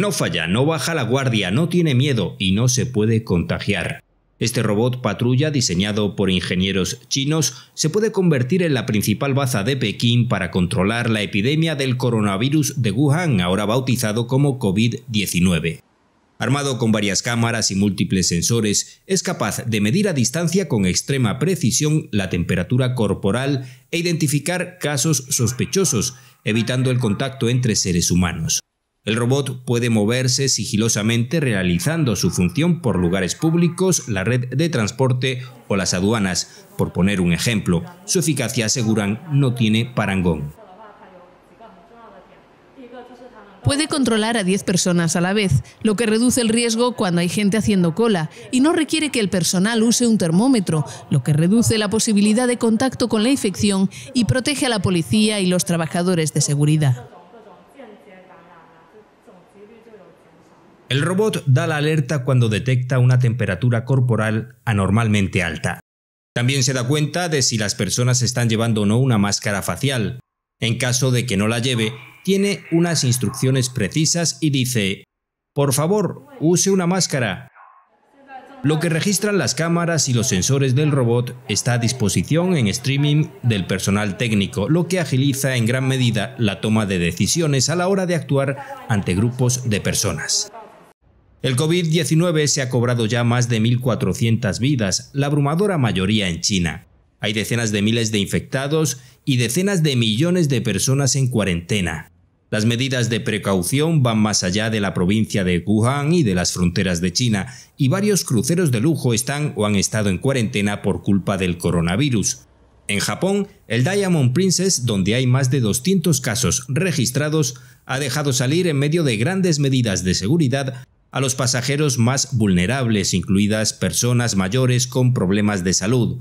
No falla, no baja la guardia, no tiene miedo y no se puede contagiar. Este robot patrulla, diseñado por ingenieros chinos, se puede convertir en la principal baza de Pekín para controlar la epidemia del coronavirus de Wuhan, ahora bautizado como COVID-19. Armado con varias cámaras y múltiples sensores, es capaz de medir a distancia con extrema precisión la temperatura corporal e identificar casos sospechosos, evitando el contacto entre seres humanos. El robot puede moverse sigilosamente realizando su función por lugares públicos, la red de transporte o las aduanas, por poner un ejemplo. Su eficacia, aseguran, no tiene parangón. Puede controlar a 10 personas a la vez, lo que reduce el riesgo cuando hay gente haciendo cola y no requiere que el personal use un termómetro, lo que reduce la posibilidad de contacto con la infección y protege a la policía y los trabajadores de seguridad. El robot da la alerta cuando detecta una temperatura corporal anormalmente alta. También se da cuenta de si las personas están llevando o no una máscara facial. En caso de que no la lleve, tiene unas instrucciones precisas y dice, por favor, use una máscara. Lo que registran las cámaras y los sensores del robot está a disposición en streaming del personal técnico, lo que agiliza en gran medida la toma de decisiones a la hora de actuar ante grupos de personas. El COVID-19 se ha cobrado ya más de 1.400 vidas, la abrumadora mayoría en China. Hay decenas de miles de infectados y decenas de millones de personas en cuarentena. Las medidas de precaución van más allá de la provincia de Wuhan y de las fronteras de China, y varios cruceros de lujo están o han estado en cuarentena por culpa del coronavirus. En Japón, el Diamond Princess, donde hay más de 200 casos registrados, ha dejado salir en medio de grandes medidas de seguridad a los pasajeros más vulnerables, incluidas personas mayores con problemas de salud.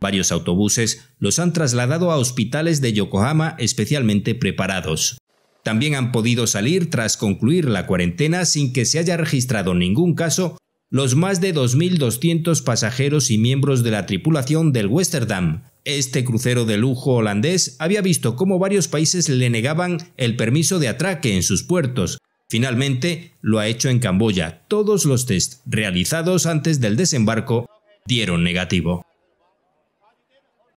Varios autobuses los han trasladado a hospitales de Yokohama especialmente preparados. También han podido salir tras concluir la cuarentena sin que se haya registrado ningún caso los más de 2.200 pasajeros y miembros de la tripulación del Westerdam. Este crucero de lujo holandés había visto cómo varios países le negaban el permiso de atraque en sus puertos, Finalmente, lo ha hecho en Camboya. Todos los test realizados antes del desembarco dieron negativo.